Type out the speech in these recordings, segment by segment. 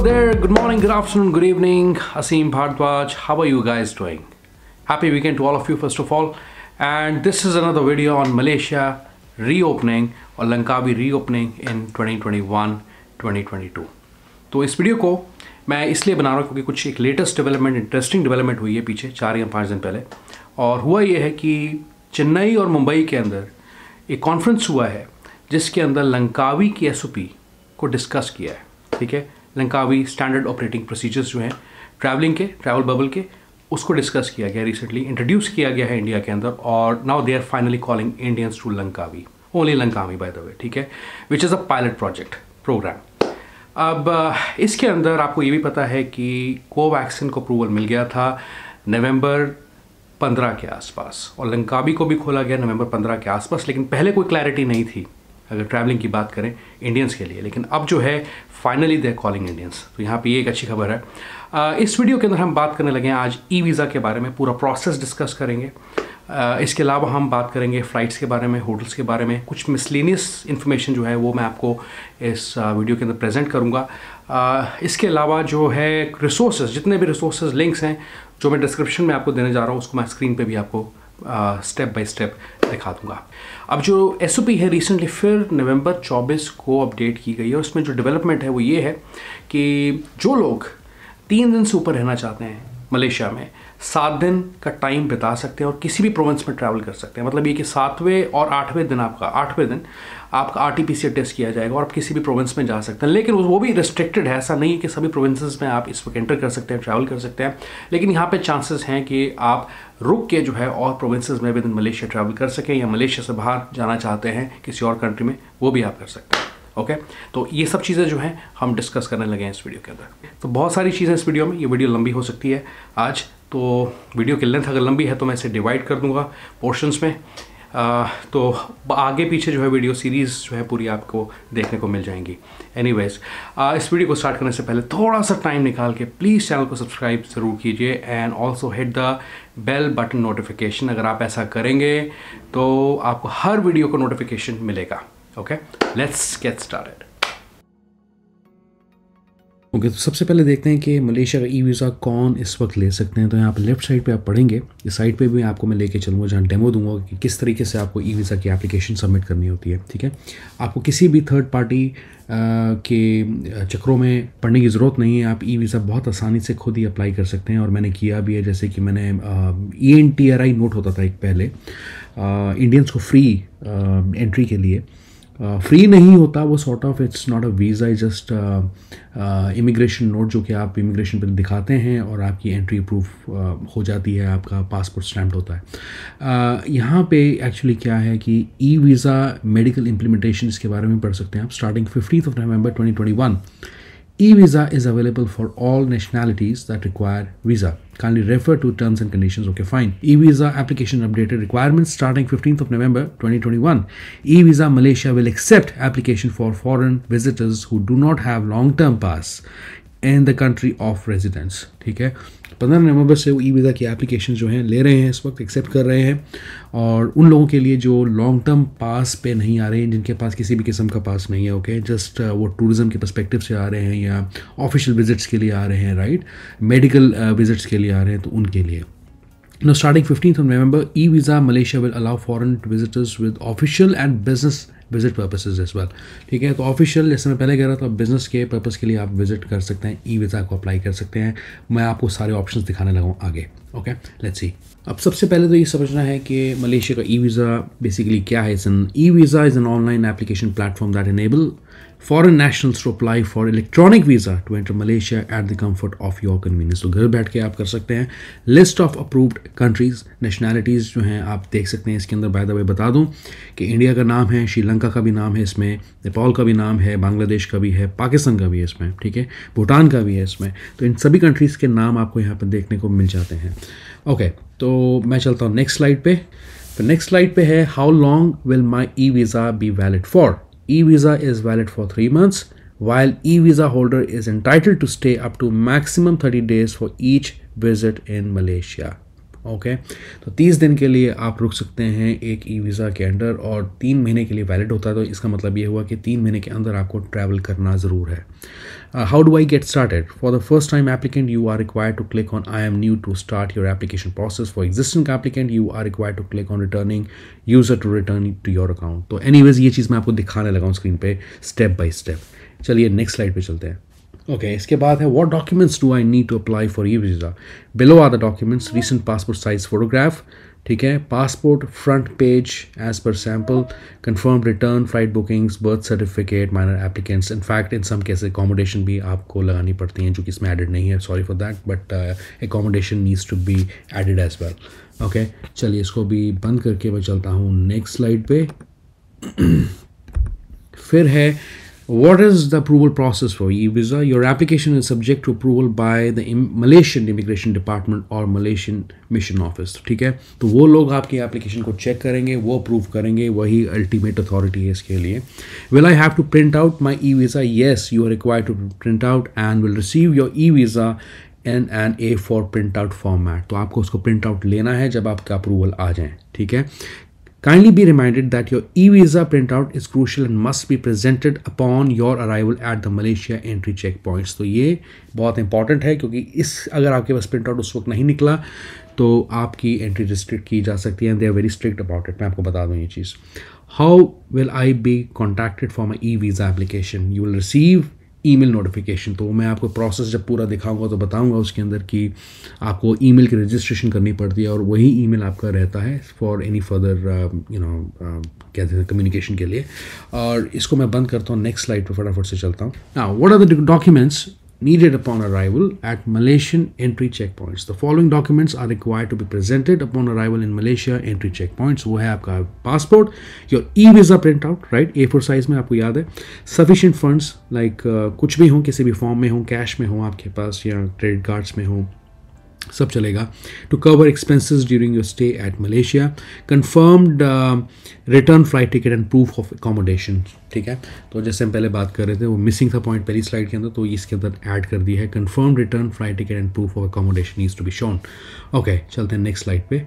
Hello there, good morning, good afternoon, good evening. Asim Bhardwaj, how are you guys doing? Happy weekend to all of you, first of all. And this is another video on Malaysia reopening और लंका भी reopening in 2021-2022. तो इस video को मैं इसलिए बना रहा हूँ क्योंकि कुछ एक लेटेस्ट डेवलपमेंट इंटरेस्टिंग डेवलपमेंट हुई है पीछे चार या पाँच दिन पहले और हुआ ये है कि चेन्नई और मुंबई के अंदर एक कॉन्फ्रेंस हुआ है जिसके अंदर लंकावी की एस को डिस्कस किया है ठीक है लंकावी स्टैंडर्ड ऑपरेटिंग प्रोसीजर्स जो हैं ट्रैवलिंग के ट्रैवल बबल के उसको डिस्कस किया गया रिसेंटली इंट्रोड्यूस किया गया है इंडिया के अंदर और now they are finally calling Indians to Langkawi only Langkawi by the way ठीक है which is a pilot project programme अब uh, इसके अंदर आपको ये भी पता है कि कोवैक्सिन को अप्रूवल मिल गया था नवंबर 15 के आसपास और लंकावी को भी खोला गया नवंबर 15 के आसपास लेकिन पहले कोई क्लैरिटी नहीं थी अगर ट्रैवलिंग की बात करें इंडियंस के लिए लेकिन अब जो है फाइनली दे कॉलिंग इंडियंस तो यहाँ पे ये एक अच्छी खबर है इस वीडियो के अंदर हम बात करने लगे हैं आज ई वीज़ा के बारे में पूरा प्रोसेस डिस्कस करेंगे इसके अलावा हम बात करेंगे फ़्लाइट्स के बारे में होटल्स के बारे में कुछ मिसलिनियस इन्फॉर्मेशन जो है वो मैं आपको इस वीडियो के अंदर प्रेजेंट करूँगा इसके अलावा जो है रिसोर्सेज जितने भी रिसोर्सेज लिंक्स हैं जो मैं डिस्क्रिप्शन में आपको देने जा रहा हूँ उसको मैं स्क्रीन पर भी आपको स्टेप बाई स्टेप दिखा दूँगा अब जो एस है रिसेंटली फिर नवंबर 24 को अपडेट की गई है उसमें जो डेवलपमेंट है वो ये है कि जो लोग तीन दिन से ऊपर रहना चाहते हैं मलेशिया में सात दिन का टाइम बिता सकते हैं और किसी भी प्रोविंस में ट्रैवल कर सकते हैं मतलब ये कि सातवें और आठवें दिन आपका आठवें दिन आपका आर टी टेस्ट किया जाएगा और आप किसी भी प्रोविंस में जा सकते हैं लेकिन वो भी रिस्ट्रिक्टेड है ऐसा नहीं है कि सभी प्रोविंसेस में आप इस वक्त एंटर कर सकते हैं ट्रैवल कर सकते हैं लेकिन यहाँ पे चांसेस हैं कि आप रुक के जो है और प्रोविंसेस में विद इन मलेशिया ट्रैवल कर सकें या मलेशिया से बाहर जाना चाहते हैं किसी और कंट्री में वो भी आप कर सकते हैं ओके okay? तो ये सब चीज़ें जो हैं हम डिस्कस करने लगे हैं इस वीडियो के अंदर तो बहुत सारी चीज़ें इस वीडियो में ये वीडियो लंबी हो सकती है आज तो वीडियो की लेंथ अगर लंबी है तो मैं इसे डिवाइड कर दूंगा पोर्शंस में आ, तो आगे पीछे जो है वीडियो सीरीज़ जो है पूरी आपको देखने को मिल जाएंगी एनी वेज़ इस वीडियो को स्टार्ट करने से पहले थोड़ा सा टाइम निकाल के प्लीज़ चैनल को सब्सक्राइब ज़रूर कीजिए and also hit the bell button notification अगर आप ऐसा करेंगे तो आपको हर वीडियो को नोटिफिकेशन मिलेगा okay let's get started okay तो सबसे पहले देखते हैं कि मलेशिया का ई वीज़ा कौन इस वक्त ले सकते हैं तो यहाँ पर लेफ्ट साइड पे आप पढ़ेंगे इस साइड पे भी आपको मैं लेके चलूँगा जहाँ डेमो दूंगा कि किस तरीके से आपको ई वीज़ा की एप्लीकेशन सबमिट करनी होती है ठीक है आपको किसी भी थर्ड पार्टी के चक्रों में पढ़ने की ज़रूरत नहीं है आप ई वीज़ा बहुत आसानी से खुद ही अप्लाई कर सकते हैं और मैंने किया भी है जैसे कि मैंने E N T R I note होता था एक पहले इंडियंस को फ्री एंट्री के लिए फ्री uh, नहीं होता वो sort of it's not a visa just immigration note जो कि आप इमिग्रेशन पर दिखाते हैं और आपकी एंट्री प्रूफ uh, हो जाती है आपका पासपोर्ट स्टैम्प्ड होता है uh, यहाँ पे एक्चुअली क्या है कि ई वीज़ा मेडिकल इम्प्लीमेंटेशन के बारे में पढ़ सकते हैं आप starting fiftieth of November one E-visa is available for all nationalities that require visa. Kindly refer to terms and conditions. Okay, fine. E-visa application updated requirements starting 15th of November 2021. E-visa Malaysia will accept application for foreign visitors who do not have long-term pass. And the country of residence ठीक है पंद्रह नवंबर से वो ई visa की application जो हैं ले रहे हैं इस वक्त एक्सेप्ट कर रहे हैं और उन लोगों के लिए जो लॉन्ग टर्म पास पे नहीं आ रहे हैं जिनके पास किसी भी किस्म का पास नहीं है ओके okay? जस्ट uh, वो टूरिज़म के परस्पेक्टिव से आ रहे हैं या ऑफिशियल विजिट्स के लिए आ रहे हैं राइट मेडिकल विजिट्स के लिए आ रहे हैं तो उनके लिए no starting fifteen November e visa Malaysia will allow foreign visitors with official and business visit purposes as well ठीक है तो ऑफिशियल जैसे मैं पहले कह रहा था बिजनेस के पर्पज़ के लिए आप विजिट कर सकते हैं ई वीज़ा को अप्लाई कर सकते हैं मैं आपको सारे ऑप्शन दिखाने लगा आगे ओके लेट्स सी अब सबसे पहले तो ये समझना है कि मलेशिया का ई वीज़ा बेसिकली क्या है an e visa is an online application platform that enable foreign nationals to apply for electronic visa to enter Malaysia at the comfort of your convenience तो घर बैठ के आप कर सकते हैं list of approved countries nationalities जो हैं आप देख सकते हैं इसके अंदर बाय द वे बता दूँ कि इंडिया का नाम है श्रीलंका का भी नाम है इसमें नेपाल का भी नाम है बांग्लादेश का भी है पाकिस्तान का भी है इसमें ठीक है भूटान का भी है इसमें तो इन सभी कंट्रीज़ के नाम आपको यहाँ पर देखने को मिल जाते हैं ओके okay, तो मैं चलता हूँ नेक्स्ट स्लाइड पर तो नेक्स्ट स्लाइड पे है how long will my e visa be valid for e-visa is valid for 3 months while e-visa holder is entitled to stay up to maximum 30 days for each visit in Malaysia. Okay तो तीस दिन के लिए आप रुक सकते हैं एक ई वीज़ा के अंडर और तीन महीने के लिए वैलिड होता है तो इसका मतलब ये हुआ कि तीन महीने के अंदर आपको ट्रैवल करना ज़रूर है how do I get started for the first time applicant you are required to click on I am new to start your application process for existing applicant you are require to click on returning user to return to your account तो any ये चीज़ मैं आपको दिखाने लगा हूँ screen पर step by step चलिए नेक्स्ट स्लाइड पर चलते हैं ओके इसके बाद है what documents do I need to apply for e visa below are the documents recent passport size photograph ठीक है passport front page as per sample confirm return flight bookings birth certificate minor applicants in fact in some case accommodation भी आपको लगानी पड़ती हैं जो कि इसमें एडिड नहीं है sorry for that but accommodation needs to be added as well okay चलिए इसको भी बंद करके मैं चलता हूँ नेक्स्ट स्लाइड पे फिर है What is the approval process for e-visa? Your application is subject to approval by the Malaysian Immigration Department or Malaysian Mission Office. ठीक है? तो वो लोग आपकी application को check करेंगे, वो approve करेंगे, वही ultimate authority है इसके लिए. Will I have to print out my e-visa? Yes, you are required to print out and will receive your e-visa in an A4 printout format. तो आपको उसको print out लेना है जब आपका approval आ जाए. ठीक है? Kindly be reminded that your e-visa printout is crucial and must be presented upon your arrival at the Malaysia entry checkpoints. So, ये बहुत important है क्योंकि इस अगर आपके पास printout उस वक्त नहीं निकला, तो आपकी entry restrict की जा सकती है and they are very strict about it. मैं आपको बता दूँ ये चीज़. How will I be contacted for my e-visa application? You will receive email notification तो मैं आपको प्रोसेस जब पूरा दिखाऊंगा तो बताऊंगा उसके अंदर कि आपको ईमेल की रजिस्ट्रेशन करनी पड़ती है और वही ईमेल आपका रहता है for any further you know कहते हैं कम्युनिकेशन के लिए और इसको मैं बंद करता हूँ नेक्स्ट स्लाइड पर फटाफट से चलता हूँ ना what are the documents needed upon arrival at Malaysian entry checkpoints. The following documents are required to be presented upon arrival in Malaysia entry checkpoints. वो है passport, your e-visa printout, right? A4 size में आपको याद Sufficient funds like uh, कुछ भी हो किसी भी फॉर्म में हो, कैश में हो आपके paas ya credit cards mein हो सब चलेगा to cover expenses during your stay at Malaysia confirmed return flight ticket and proof of accommodation ठीक है तो जैसे हम पहले बात कर रहे थे वो मिसिंग था पॉइंट पहली स्लाइड के अंदर तो इसके अंदर ऐड कर दिया है confirm return flight ticket and proof of accommodation is to be shown okay चलते हैं नेक्स्ट स्लाइड पे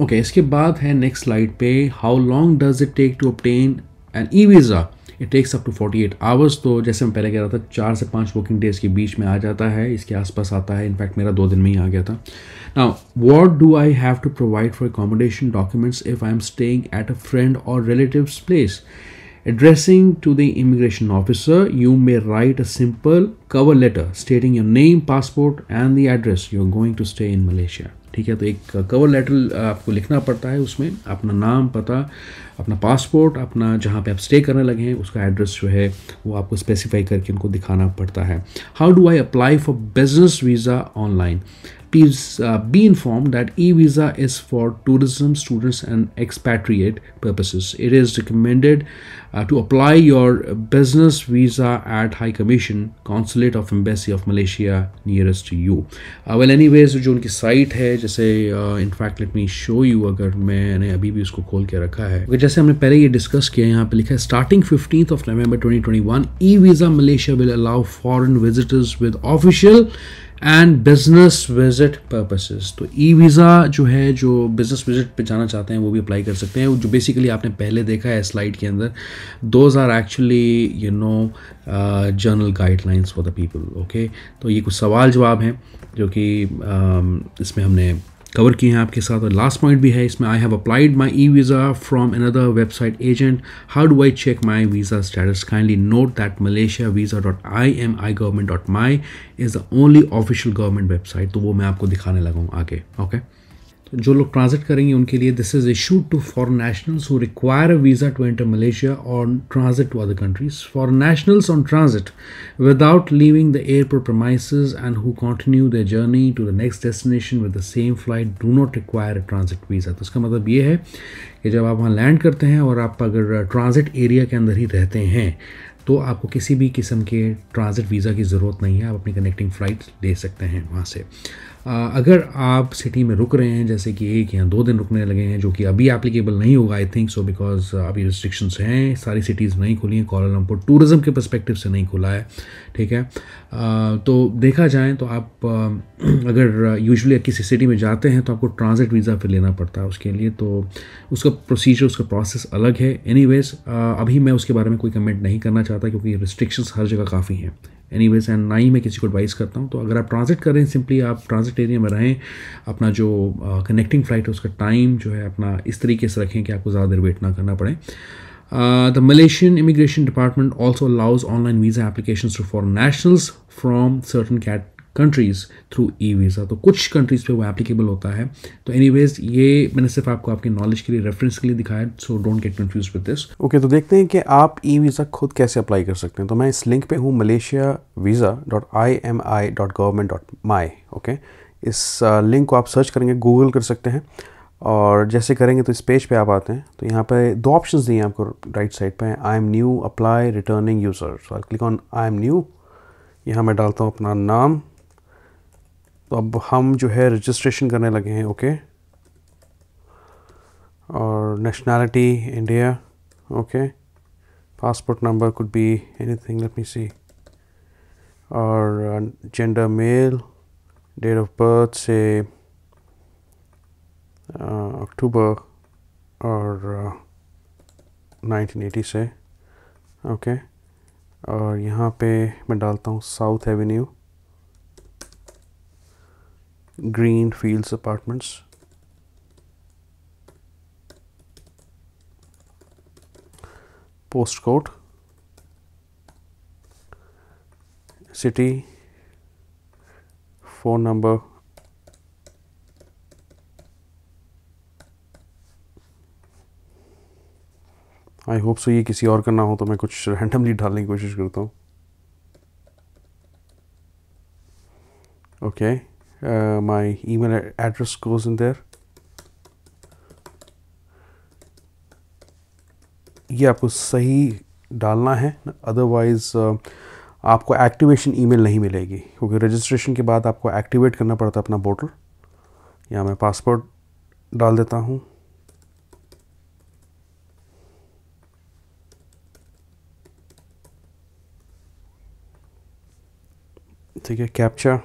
ओके okay, इसके बाद है नेक्स्ट स्लाइड पे how long does it take to obtain an e visa it takes up to 48 hours तो जैसे मैं पहले कह रहा था चार से पाँच वर्किंग डेज के बीच में आ जाता है इसके आसपास आता है इनफैक्ट मेरा दो दिन में ही आ गया था ना what do I have to provide for accommodation documents if I am staying at a friend और relative place addressing to the immigration officer you may write a simple cover letter stating your name passport and the address you are going to stay in Malaysia ठीक है तो एक cover letter आपको लिखना पड़ता है उसमें अपना नाम पता अपना पासपोर्ट अपना जहाँ पे आप स्टे करने लगे हैं उसका एड्रेस जो है वो आपको स्पेसिफाई करके उनको दिखाना पड़ता है how do I apply for business visa online please be inform that e visa is for tourism students and expatriate purposes it is recommended to apply your business visa at high commission consulate of embassy of Malaysia nearest you well anyways जो उनकी site है जैसे in fact let me show you अगर मैंने अभी भी उसको खोल के रखा है जैसे हमने पहले ये डिस्कस किया यहाँ पे लिखा है starting fifteen of November 2021 e visa Malaysia will allow foreign visitors with official and business visit purposes तो ई वीज़ा जो है जो बिजनेस विजिट पे जाना चाहते हैं वो भी अप्लाई कर सकते हैं जो बेसिकली आपने पहले देखा है स्लाइड के अंदर those are actually you know general guidelines for the people okay तो ये कुछ सवाल जवाब हैं जो कि uh, इसमें हमने कवर किए हैं आपके साथ और लास्ट पॉइंट भी है इसमें I have applied my e visa from another website agent how do I check my visa status kindly note that Malaysia visa dot I M I government dot my is the only official government website तो वो मैं आपको दिखाने लगाऊँ आगे okay okay? तो जो लोग ट्रांजिट करेंगे उनके लिए this is issue to foreign nationals who require a visa to enter Malaysia on transit to other countries for nationals on transit without leaving the airport premise and who continue the journey to the next destination with the same flight do not require a transit visa तो इसका मतलब ये है कि जब आप वहाँ land करते हैं और आप अगर ट्रांजिट एरिया के अंदर ही रहते हैं तो आपको किसी भी किस्म के ट्रांज़िट वीज़ा की ज़रूरत नहीं है आप अपनी कनेक्टिंग फ़्लाइट ले सकते हैं वहाँ से आ, अगर आप सिटी में रुक रहे हैं जैसे कि एक या दो दिन रुकने लगे हैं जो कि अभी एप्लीकेबल नहीं होगा आई थिंक सो बिकॉज अभी रिस्ट्रिक्शंस हैं सारी सिटीज़ नहीं खुली हैं कोलालमपुर टूरिज़म के परस्पेक्टिव से नहीं खुला है ठीक है आ, तो देखा जाए तो आप अगर यूजली किसी सिटी में जाते हैं तो आपको ट्रांज़िट वीज़ा फिर लेना पड़ता है उसके लिए तो उसका प्रोसीजर उसका प्रोसेस अलग है एनी अभी मैं उसके बारे में कोई कमेंट नहीं करना चाहता चाहता क्योंकि रिस्ट्रिक्शंस हर जगह काफ़ी हैं एनी वेज एंड ना ही मैं किसी को एडवाइस करता हूँ तो अगर आप ट्रांजिट करें सिंपली आप ट्रांजिट एरिया में रहें अपना जो कनेक्टिंग फ्लाइट है उसका टाइम जो है अपना इस तरीके से रखें कि आपको ज़्यादा देर वेट ना करना पड़े the Malaysian immigration department also allows online visa application to for nationals from certain cat countries through e visa तो कुछ कंट्रीज़ पे वो एप्लीकेबल होता है तो एनी ये मैंने सिर्फ आपको आपके नॉलेज के लिए रेफरेंस के लिए दिखाया so don't get confuse with this okay तो देखते हैं कि आप ई वीज़ा खुद कैसे अप्लाई कर सकते हैं तो मैं इस लिंक पे हूँ Malaysia visa dot I M I dot government dot my okay इस लिंक uh, को आप सर्च करेंगे गूगल कर सकते हैं और जैसे करेंगे तो इस पेज पे आप आते हैं तो यहाँ पे दो ऑप्शन दिए हैं आपको राइट साइड पे I am new apply returning user so I click on I am new यहाँ मैं डालता हूँ अपना नाम तो अब हम जो है रजिस्ट्रेशन करने लगे हैं ओके और nationality India okay passport number could be anything let me see और gender male date of birth से अक्टूबर और नाइनटीन एटी से ओके okay. और यहाँ पे मैं डालता हूँ south avenue green fields Apartments. Postcode. City. Phone number. I hope so ये किसी और का ना हो तो मैं कुछ रैंडमली डालने की कोशिश करता हूँ okay okay. uh, my email address goes in there ये आपको सही डालना है अदरवाइज़ uh, आपको एक्टिवेशन ईमेल नहीं मिलेगी क्योंकि रजिस्ट्रेशन के बाद आपको एक्टिवेट करना पड़ता है अपना पोर्टल यहाँ मैं पासवर्ड डाल देता हूँ ठीक है कैप्चा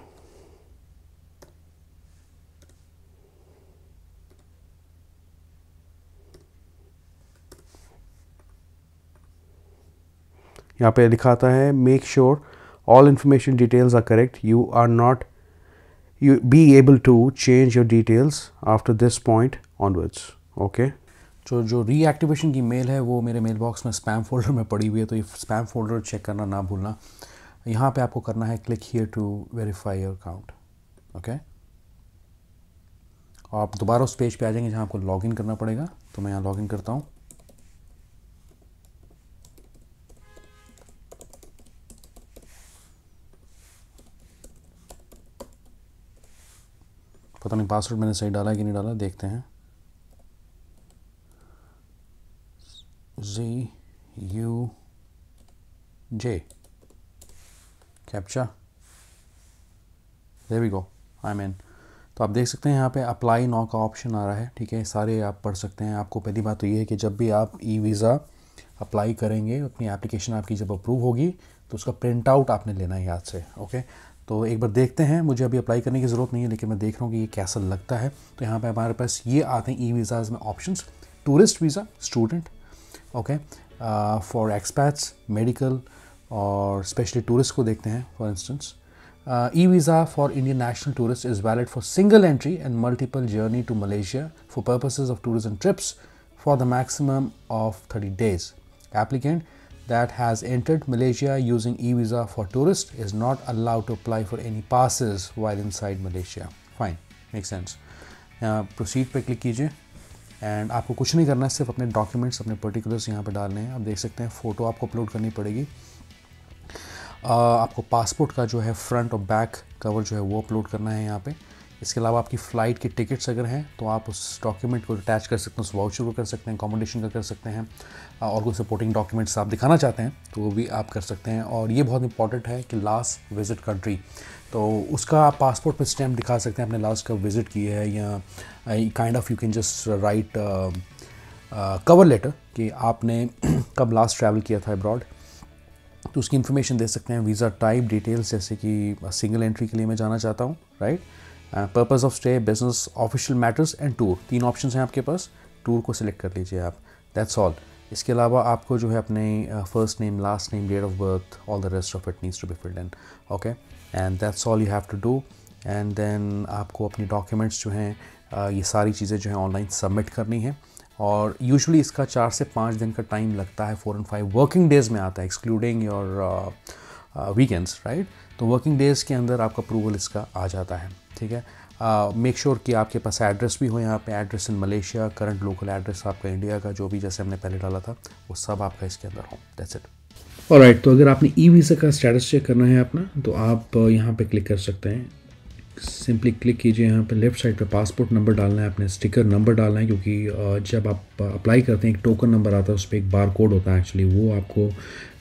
यहाँ पे लिखा आता है make sure all information details are correct you are not you be able to change your details after this point onwards okay तो जो रीएक्टिवेशन की मेल है वो मेरे मेल बॉक्स में स्पैम फोल्डर में पड़ी हुई है तो ये स्पैम फोल्डर चेक करना ना भूलना यहाँ पे आपको करना है click here to verify your account okay आप दोबारा उस पेज पे आ जाएंगे जहाँ आपको लॉगिन करना पड़ेगा तो मैं यहाँ लॉगिन करता हूँ पता नहीं पासवर्ड मैंने सही डाला कि नहीं डाला देखते हैं जी यू जे कैप्चा देवी गो आई मीन तो आप देख सकते हैं यहाँ पे अप्लाई नाउ का ऑप्शन आ रहा है ठीक है सारे आप पढ़ सकते हैं आपको पहली बात तो ये है कि जब भी आप ई वीज़ा अप्लाई करेंगे अपनी एप्लीकेशन आपकी जब अप्रूव होगी तो उसका प्रिंट आउट आपने लेना है याद से ओके तो एक बार देखते हैं मुझे अभी अप्लाई करने की ज़रूरत नहीं है लेकिन मैं देख रहा हूँ कि ये कैसा लगता है तो यहाँ पे हमारे पास ये आते हैं ई वीज़ाज़ में option tourist visa student okay for expats medical और स्पेशली टूरिस्ट को देखते हैं for instance e visa for Indian national tourist is valid for single entry and multiple journey to Malaysia for purposes of tourism trips for the maximum of thirty days applicant that has entered Malaysia using e-visa for tourists is not allowed to apply for any passes while inside Malaysia. Fine, makes sense. यहाँ proceed पे click कीजिए and आपको कुछ नहीं करना है सिर्फ अपने डॉक्यूमेंट्स अपने पर्टिकुलर्स यहाँ पे डालने हैं आप देख सकते हैं फ़ोटो आपको अपलोड करनी पड़ेगी आ, आपको पासपोर्ट का जो है फ्रंट और बैक कवर जो है वो अपलोड करना है यहाँ पर इसके अलावा आपकी फ़्लाइट की टिकट्स अगर हैं तो आप उस डॉक्यूमेंट को अटैच कर सकते हैं उस वाउचर को कर सकते हैं अकोमोडेशन का कर सकते हैं और कोई सपोर्टिंग डॉक्यूमेंट्स आप दिखाना चाहते हैं तो वो भी आप कर सकते हैं और ये बहुत इंपॉर्टेंट है कि लास्ट विज़िट कंट्री तो उसका आप पासपोर्ट पर स्टैम्प दिखा सकते हैं आपने लास्ट कब विज़िट किया है या kind of you can just write cover letter कि आपने कब लास्ट ट्रैवल किया था अब्रॉड तो उसकी इन्फॉर्मेशन दे सकते हैं वीज़ा टाइप डिटेल्स जैसे कि सिंगल एंट्री के लिए मैं जाना चाहता हूँ right right? Purpose of stay business official matters and tour तीन ऑप्शन हैं आपके पास टूर को सिलेक्ट कर लीजिए आप दैट्स ऑल इसके अलावा आपको जो है अपने first name last name date of birth all the rest of it needs to be filled in okay and that's all you have to do and then आपको अपनी डॉक्यूमेंट्स जो हैं uh, ये सारी चीज़ें जो हैं ऑनलाइन सबमिट करनी है और यूजुअली इसका चार से पाँच दिन का टाइम लगता है four and five working days में आता है एक्सक्लूडिंग योर वीकेंड्स राइट तो वर्किंग डेज़ के अंदर आपका अप्रूवल इसका आ जाता है ठीक है मेक uh, श्योर sure कि आपके पास एड्रेस भी हो यहाँ पे address in Malaysia current local address आपका इंडिया का जो भी जैसे हमने पहले डाला था वो सब आपका इसके अंदर हो दैट्स इट और राइट तो अगर आपने ई e वीज़ा का स्टेटस चेक करना है अपना तो आप यहाँ पे क्लिक कर सकते हैं सिंपली क्लिक कीजिए यहाँ पर लेफ्ट साइड पे पासपोर्ट नंबर डालना है अपने स्टिकर नंबर डालना है क्योंकि जब आप अप्लाई करते हैं एक टोकन नंबर आता है उस पर एक बार कोड होता है एक्चुअली वो आपको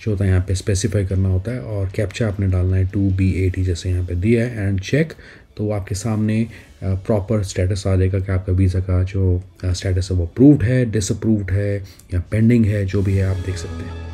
जो होता है यहाँ पे स्पेसिफाई करना होता है और कैप्चा आपने डालना है टू बी ए टी जैसे यहाँ पे दिया है एंड चेक तो आपके सामने प्रॉपर स्टेटस आ जाएगा कि आपका वीज़ा का जो स्टेटस है वो अप्रूव्ड है डिसअप्रूव्ड है या पेंडिंग है जो भी है आप देख सकते हैं